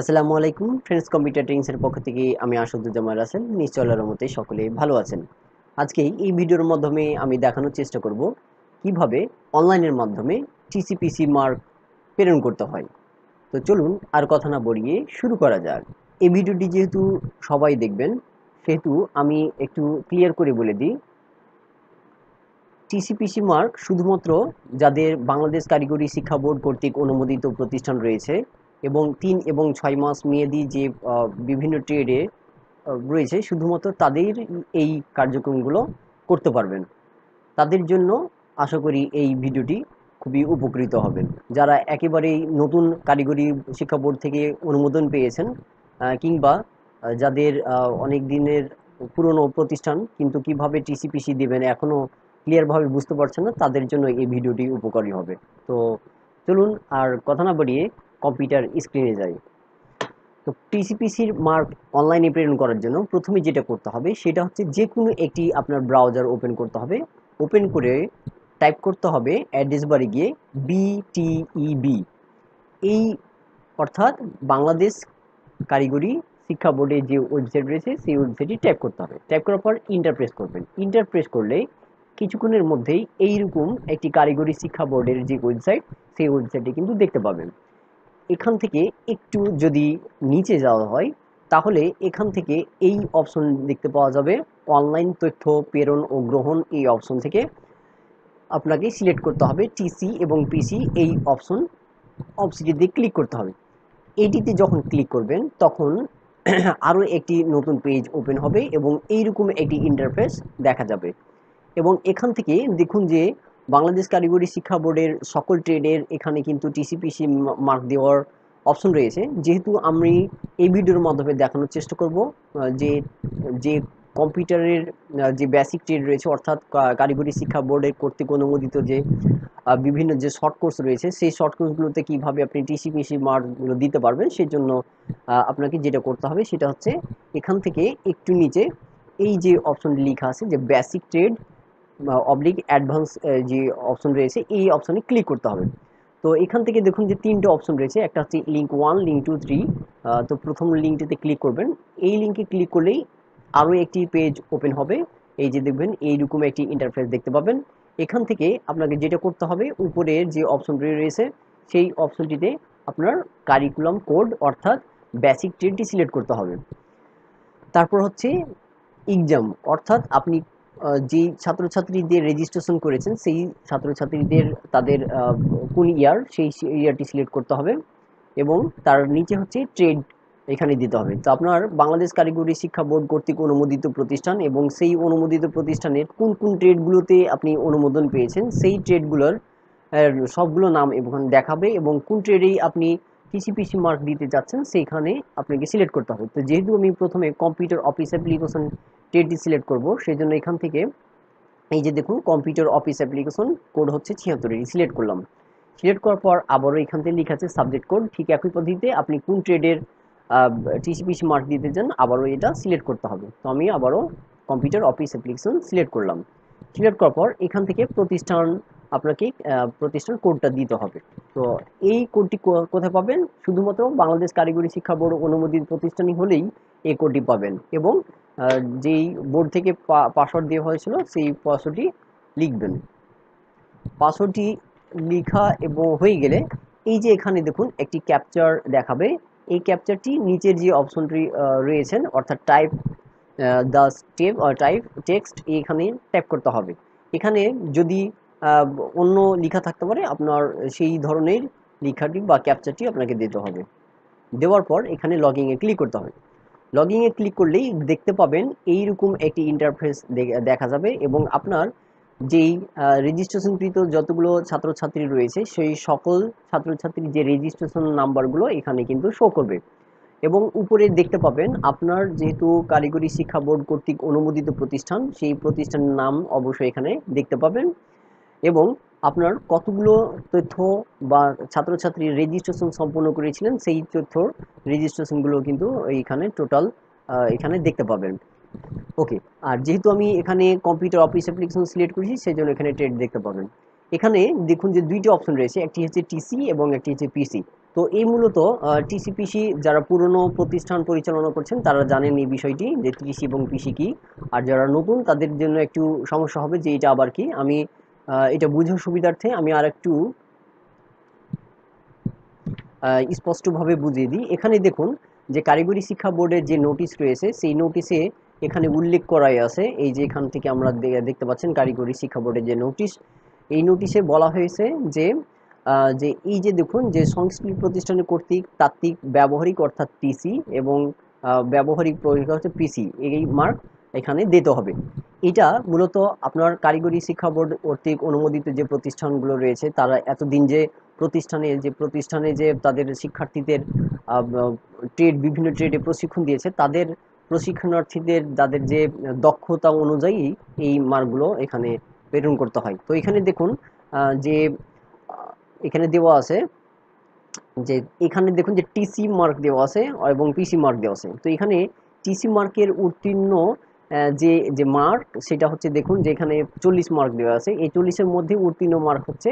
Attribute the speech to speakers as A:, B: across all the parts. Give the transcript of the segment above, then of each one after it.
A: আসসালামু আলাইকুম friends computer ট্রেনিংসের পক্ষ থেকে আমি আসুদ্দুজ্জামান আসেন নিশ্চলার মতে সকলে ভালো আছেন আজকে এই ভিডিওর মাধ্যমে আমি দেখানোর চেষ্টা করব কিভাবে অনলাইনের মাধ্যমে টিসিপিসি মার্ক প্রেরণ করতে হয় তো চলুন আর কথা না বলিয়ে শুরু করা যাক এই ভিডিওটি যেহেতু সবাই দেখবেন সেহেতু আমি একটু ক্লিয়ার করে বলে দিই টিসিপিসি মার্ক শুধুমাত্র যাদের বাংলাদেশ কারিগরি শিক্ষা বোর্ড কর্তৃক অনুমোদিত প্রতিষ্ঠান রয়েছে এবং তিন এবং ছয় মাস মেয়াদি যে বিভিন্ন ট্রেডে রয়েছে শুধুমাত্র তাদের এই কার্যক্রমগুলো করতে পারবেন তাদের জন্য আশা করি এই ভিডিওটি খুবই উপকৃত হবেন যারা একেবারেই নতুন কারিগরি শিক্ষা বোর্ড থেকে অনুমোদন পেয়েছেন কিংবা যাদের অনেক দিনের পুরনো প্রতিষ্ঠান কিন্তু কিভাবে টিসিপিসি দেবেন এখনও ক্লিয়ারভাবে বুঝতে পারছেন না তাদের জন্য এই ভিডিওটি উপকারী হবে তো চলুন আর কথা না বাড়িয়ে কম্পিউটার স্ক্রিনে যায় তো টিসিপিসির মার্ক অনলাইনে প্রেরণ করার জন্য প্রথমে যেটা করতে হবে সেটা হচ্ছে যে কোনো একটি আপনার ব্রাউজার ওপেন করতে হবে ওপেন করে টাইপ করতে হবে অ্যাড্রেস বারে গিয়ে বিটিইবি e এই অর্থাৎ বাংলাদেশ কারিগরি শিক্ষা বোর্ডে যে ওয়েবসাইট রয়েছে সেই ওয়েবসাইটই টাইপ করতে হবে ট্যাপ করার পর ইন্টারপ্রেস করবেন ইন্টারপ্রেস করলে কিছুক্ষণের মধ্যেই এইরকম একটি কারিগরি শিক্ষা বোর্ডের যে ওয়েবসাইট সেই ওয়েবসাইটটি কিন্তু দেখতে পাবেন এখান থেকে একটু যদি নিচে যাওয়া হয় তাহলে এখান থেকে এই অপশন দেখতে পাওয়া যাবে অনলাইন তথ্য প্রেরণ ও গ্রহণ এই অপশন থেকে আপনাকে সিলেক্ট করতে হবে টিসি এবং পিসি এই অপশন দিয়ে ক্লিক করতে হবে এইটিতে যখন ক্লিক করবেন তখন আরও একটি নতুন পেজ ওপেন হবে এবং এইরকম একটি ইন্টারফেস দেখা যাবে এবং এখান থেকে দেখুন যে বাংলাদেশ কারিগরি শিক্ষা বোর্ডের সকল ট্রেডের এখানে কিন্তু টিসিপিসি মার্ক দেওয়ার অপশন রয়েছে যেহেতু আমি এই ভিডিওর মাধ্যমে দেখানোর চেষ্টা করব যে যে কম্পিউটারের যে বেসিক ট্রেড রয়েছে অর্থাৎ কারিগরি শিক্ষা বোর্ডের কর্তৃক অনুমোদিত যে বিভিন্ন যে শর্ট কোর্স রয়েছে সেই শর্ট কোর্সগুলোতে কীভাবে আপনি টিসিপিসি মার্কগুলো দিতে পারবেন সেই জন্য আপনাকে যেটা করতে হবে সেটা হচ্ছে এখান থেকে একটু নিচে এই যে অপশনটি লেখা আছে যে বেসিক ট্রেড অবলিক অ্যাডভান্স যে অপশন রয়েছে এই অপশনে ক্লিক করতে হবে তো এখান থেকে দেখুন যে তিনটে অপশন রয়েছে একটা হচ্ছে link one link two three তো প্রথম লিঙ্কটিতে ক্লিক করবেন এই লিঙ্কে ক্লিক করলেই আরও একটি পেজ ওপেন হবে এই যে দেখবেন এইরকম একটি ইন্টারফেস দেখতে পাবেন এখান থেকে আপনাকে যেটা করতে হবে উপরের যে অপশনটি রয়েছে সেই অপশনটিতে আপনার কারিকুলাম কোড অর্থাৎ বেসিক ট্রেনটি সিলেক্ট করতে হবে তারপর হচ্ছে এক্সাম অর্থাৎ আপনি যে ছাত্রছাত্রীদের রেজিস্ট্রেশন করেছেন সেই ছাত্রছাত্রীদের তাদের কোন ইয়ার সেই ইয়ারটি সিলেক্ট করতে হবে এবং তার নিচে হচ্ছে ট্রেড এখানে দিতে হবে তো আপনার বাংলাদেশ কারিগরি শিক্ষা বোর্ড কর্তৃক অনুমোদিত প্রতিষ্ঠান এবং সেই অনুমোদিত প্রতিষ্ঠানের কোন কোন ট্রেডগুলোতে আপনি অনুমোদন পেয়েছেন সেই ট্রেডগুলোর সবগুলো নাম এবং দেখাবে এবং কোন ট্রেডেই আপনি পিসি মার্ক দিতে চাচ্ছেন সেইখানে আপনাকে সিলেক্ট করতে হবে তো যেহেতু আমি প্রথমে কম্পিউটার অফিস অ্যাপ্লিকেশন টেটটি সিলেক্ট করব সেই জন্য এখান থেকে এই যে দেখুন কম্পিউটার অফিস অ্যাপ্লিকেশন কোড হচ্ছে ছিয়াত্তর এটি সিলেক্ট করলাম সিলেক্ট করার পর আবারও এখান থেকে লেখা আছে সাবজেক্ট কোড ঠিক একই পদ্ধতিতে আপনি কোন ট্রেডের টিসিপিসি মার্ক দিতে চান আবারও এটা সিলেক্ট করতে হবে তো আমি আবারও কম্পিউটার অফিস অ্যাপ্লিকেশন সিলেক্ট করলাম সিলেক্ট করার পর এখান থেকে প্রতিষ্ঠান আপনাকে প্রতিষ্ঠান কোডটা দিতে হবে তো এই কোডটি কোথায় পাবেন শুধুমাত্র বাংলাদেশ কারিগরি শিক্ষা বোর্ড অনুমোদিত প্রতিষ্ঠানই হলেই এই কোডটি পাবেন এবং যেই বোর্ড থেকে পাসওয়ার্ড দেওয়া হয়েছিল সেই পাসওয়ার্ডটি লিখবেন পাসওয়ার্ডটি লেখা এবং হয়ে গেলে এই যে এখানে দেখুন একটি ক্যাপচার দেখাবে এই ক্যাপচারটি নিচের যে অপশনটি রয়েছেন অর্থাৎ type the step type text এখানে টাইপ করতে হবে এখানে যদি অন্য লেখা থাকতে পারে আপনার সেই ধরনের লেখাটি বা ক্যাপচারটি আপনাকে দিতে হবে দেওয়ার পর এখানে এ ক্লিক করতে হবে এ ক্লিক করলেই দেখতে পাবেন এইরকম একটি ইন্টারফেস দেখা যাবে এবং আপনার যেই রেজিস্ট্রেশনকৃত যতগুলো ছাত্রছাত্রী রয়েছে সেই সকল ছাত্রছাত্রীর যে রেজিস্ট্রেশন নাম্বারগুলো এখানে কিন্তু শো করবে এবং উপরে দেখতে পাবেন আপনার যেহেতু কারিগরি শিক্ষা বোর্ড কর্তৃক অনুমোদিত প্রতিষ্ঠান সেই প্রতিষ্ঠানের নাম অবশ্যই এখানে দেখতে পাবেন এবং আপনার কতগুলো তথ্য বা ছাত্রছাত্রী রেজিস্ট্রেশন সম্পন্ন করেছিলেন সেই তথ্যর রেজিস্ট্রেশনগুলো কিন্তু এইখানে টোটাল এখানে দেখতে পাবেন ওকে আর যেহেতু আমি এখানে কম্পিউটার অফিস অ্যাপ্লিকেশন সিলেক্ট করেছি সেই জন্য এখানে ট্রেড দেখতে পাবেন এখানে দেখুন যে দুইটি অপশন রয়েছে একটি হচ্ছে টিসি এবং একটি হচ্ছে পিসি তো এই মূলত টিসিপিসি যারা পুরনো প্রতিষ্ঠান পরিচালনা করছেন তারা জানেন এই বিষয়টি যে টিসি এবং পিসি কি আর যারা নতুন তাদের জন্য একটু সমস্যা হবে যে এটা আবার কি আমি এটা বুঝে সুবিধার্থে আমি আর একটু স্পষ্টভাবে বুঝিয়ে দিই এখানে দেখুন যে কারিগরি শিক্ষা বোর্ডের যে নোটিশ রয়েছে সেই নোটিশে এখানে উল্লেখ করাই আছে এই যে এখান থেকে আমরা দেখতে পাচ্ছেন কারিগরি শিক্ষা বোর্ডের যে নোটিশ এই নোটিশে বলা হয়েছে যে যে এই যে দেখুন যে সংস্কৃত প্রতিষ্ঠানের কর্তৃক তাত্ত্বিক ব্যবহারিক অর্থাৎ টিসি এবং ব্যবহারিক পরীক্ষা হচ্ছে পিসি এই মার্ক এখানে দিতে হবে এটা মূলত আপনার কারিগরি শিক্ষা বোর্ড কর্তৃক অনুমোদিত যে প্রতিষ্ঠানগুলো রয়েছে তারা এতদিন যে প্রতিষ্ঠানে যে প্রতিষ্ঠানে যে তাদের শিক্ষার্থীদের ট্রেড বিভিন্ন ট্রেডে প্রশিক্ষণ দিয়েছে তাদের প্রশিক্ষণার্থীদের তাদের যে দক্ষতা অনুযায়ী এই মার্কগুলো এখানে প্রেরণ করতে হয় তো এখানে দেখুন যে এখানে দেওয়া আছে যে এখানে দেখুন যে টিসি মার্ক দেওয়া আছে এবং পিসি মার্ক দেওয়া আছে তো এখানে টিসি মার্কের উত্তীর্ণ যে যে মার্ক সেটা হচ্ছে দেখুন যে এখানে চল্লিশ মার্ক দেওয়া আছে এই চল্লিশের মধ্যে উত্তীর্ণ মার্ক হচ্ছে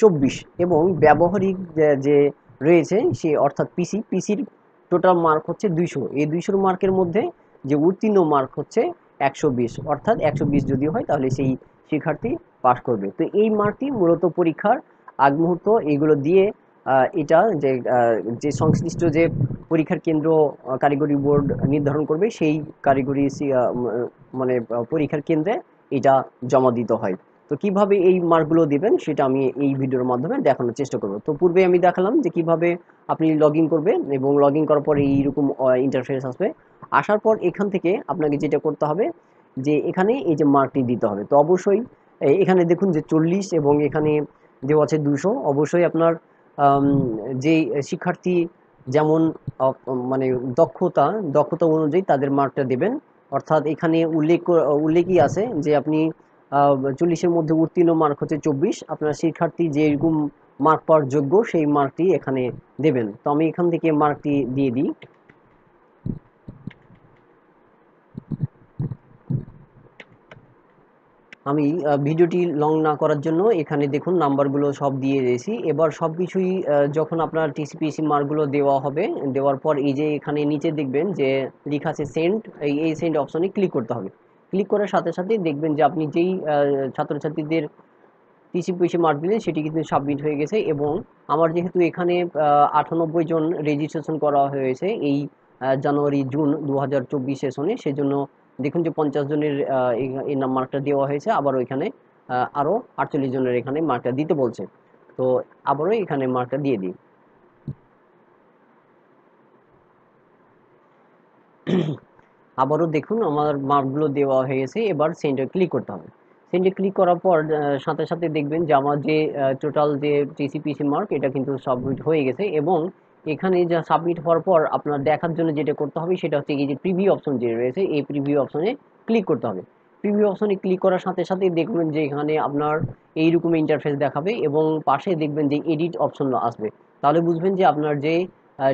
A: চব্বিশ এবং ব্যবহারিক যে রয়েছে সে অর্থাৎ পিসি পিসির টোটাল মার্ক হচ্ছে দুইশো এই দুইশোর মার্কের মধ্যে যে উত্তীর্ণ মার্ক হচ্ছে একশো অর্থাৎ একশো যদি হয় তাহলে সেই শিক্ষার্থী পাশ করবে তো এই মার্কটি মূলত পরীক্ষার আগ মুহূর্ত এগুলো দিয়ে এটা যে যে সংশ্লিষ্ট যে পরীক্ষার কেন্দ্র কারিগরি বোর্ড নির্ধারণ করবে সেই কারিগরি মানে পরীক্ষার কেন্দ্রে এটা জমা দিতে হয় তো কিভাবে এই মার্কগুলো দেবেন সেটা আমি এই ভিডিওর মাধ্যমে দেখানোর চেষ্টা করব তো পূর্বে আমি দেখালাম যে কিভাবে আপনি লগ ইন করবেন এবং লগ ইন করার পরে এইরকম ইন্টারফেস আসবে আসার পর এখান থেকে আপনাকে যেটা করতে হবে যে এখানে এই যে মার্কটি দিতে হবে তো অবশ্যই এখানে দেখুন যে চল্লিশ এবং এখানে যে আছে দুশো অবশ্যই আপনার যে শিক্ষার্থী যেমন মানে দক্ষতা দক্ষতা অনুযায়ী তাদের মার্কটা দেবেন অর্থাৎ এখানে উল্লেখ উল্লেখই আছে যে আপনি চল্লিশের মধ্যে উত্তীর্ণ মার্ক হচ্ছে চব্বিশ আপনার শিক্ষার্থী যেরকম মার্ক পাওয়ার যোগ্য সেই মার্কটি এখানে দেবেন তো আমি এখান থেকে মার্কটি দিয়ে দিই আমি ভিডিওটি লং না করার জন্য এখানে দেখুন নাম্বারগুলো সব দিয়ে দিয়েছি এবার সব কিছুই যখন আপনার টিসিপিসি মার্কগুলো দেওয়া হবে দেওয়ার পর এই যে এখানে নিচে দেখবেন যে লেখা আছে সেন্ট এই সেন্ট অপশনে ক্লিক করতে হবে ক্লিক করার সাথে সাথে দেখবেন যে আপনি যেই ছাত্রছাত্রীদের টিসিপিসি মার্ক দিলেন সেটি কিন্তু সাবমিট হয়ে গেছে এবং আমার যেহেতু এখানে আটানব্বই জন রেজিস্ট্রেশন করা হয়েছে এই জানুয়ারি জুন দু হাজার সেশনে সেজন্য দেখুন যে পঞ্চাশ জনের এই মার্কটা দেওয়া হয়েছে আবার ওইখানে আরও আটচল্লিশ জনের এখানে মার্কটা দিতে বলছে তো আবারও এখানে মার্কটা দিয়ে দিই আবারও দেখুন আমার মার্কগুলো দেওয়া হয়ে গেছে এবার সেন্টার ক্লিক করতে হবে সেন্টে ক্লিক করার পর সাথে সাথে দেখবেন যে আমার যে টোটাল যে টিসিপিসি মার্ক এটা কিন্তু সাবমিট হয়ে গেছে এবং এখানে যা সাবমিট হওয়ার পর আপনার দেখার জন্য যেটা করতে হবে সেটা হচ্ছে এই যে প্রিভিউ অপশন যে রয়েছে এই প্রিভিউ অপশনে ক্লিক করতে হবে প্রিভিউ অপশনে ক্লিক করার সাথে সাথে দেখবেন যে এখানে আপনার এইরকম ইন্টারফেস দেখাবে এবং পাশে দেখবেন যে এডিট অপশন আসবে তাহলে বুঝবেন যে আপনার যে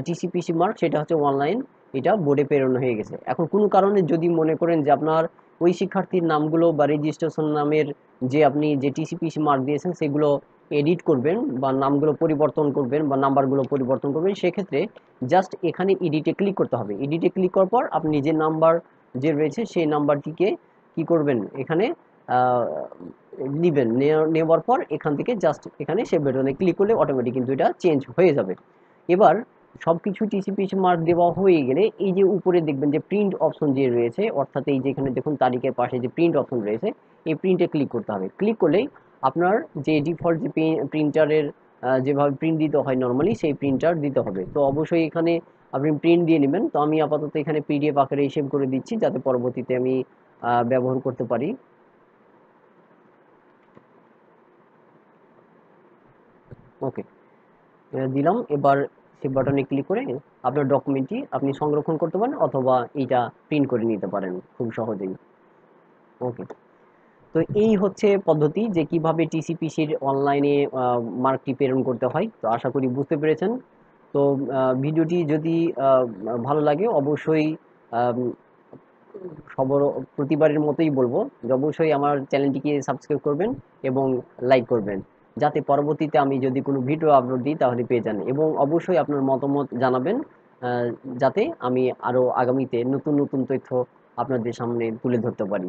A: টিসিপিসি মার্ক সেটা হচ্ছে অনলাইন এটা বোর্ডে প্রেরণ হয়ে গেছে এখন কোনো কারণে যদি মনে করেন যে আপনার ওই শিক্ষার্থীর নামগুলো বা রেজিস্ট্রেশন নামের যে আপনি যে টিসিপিসি মার্ক দিয়েছেন সেগুলো এডিট করবেন বা নামগুলো পরিবর্তন করবেন বা নাম্বারগুলো পরিবর্তন করবেন সেক্ষেত্রে জাস্ট এখানে এডিটে ক্লিক করতে হবে এডিটে ক্লিক করার পর আপনি যে নাম্বার যে রয়েছে সেই নাম্বারটিকে কি করবেন এখানে নেবেন নেওয়ার পর এখান থেকে জাস্ট এখানে সে বেটনে ক্লিক করলে অটোমেটিক কিন্তু এটা চেঞ্জ হয়ে যাবে এবার সব কিছু টিসিপিসি মার্ক দেওয়া হয়ে গেলে এই যে উপরে দেখবেন যে প্রিন্ট অপশন যে রয়েছে অর্থাৎ এই যে এখানে দেখুন তারিখের পাশে যে প্রিন্ট অপশন রয়েছে এই প্রিন্টে ক্লিক করতে হবে ক্লিক করলেই আপনার যে ডিফল্ট যে প্রিন্টারের যেভাবে প্রিন্ট দিতে হয় নর্মালি সেই প্রিন্টার দিতে হবে তো অবশ্যই এখানে আপনি প্রিন্ট দিয়ে নেবেন তো আমি আপাতত এখানে পিডিএফ আকারে সেভ করে দিচ্ছি যাতে পরবর্তীতে আমি ব্যবহার করতে পারি ওকে দিলাম এবার সেভ বাটনে ক্লিক করে আপনার ডকুমেন্টটি আপনি সংরক্ষণ করতে পারেন অথবা এটা প্রিন্ট করে নিতে পারেন খুব সহজেই ওকে তো এই হচ্ছে পদ্ধতি যে কিভাবে টিসিপিসির অনলাইনে মার্কটি প্রেরণ করতে হয় তো আশা করি বুঝতে পেরেছেন তো ভিডিওটি যদি ভালো লাগে অবশ্যই সবর প্রতিবারের মতোই বলবো যে অবশ্যই আমার চ্যানেলটিকে সাবস্ক্রাইব করবেন এবং লাইক করবেন যাতে পরবর্তীতে আমি যদি কোনো ভিডিও আপলোড দিই তাহলে পেয়ে যান এবং অবশ্যই আপনার মতামত জানাবেন যাতে আমি আরও আগামীতে নতুন নতুন তথ্য আপনাদের সামনে তুলে ধরতে পারি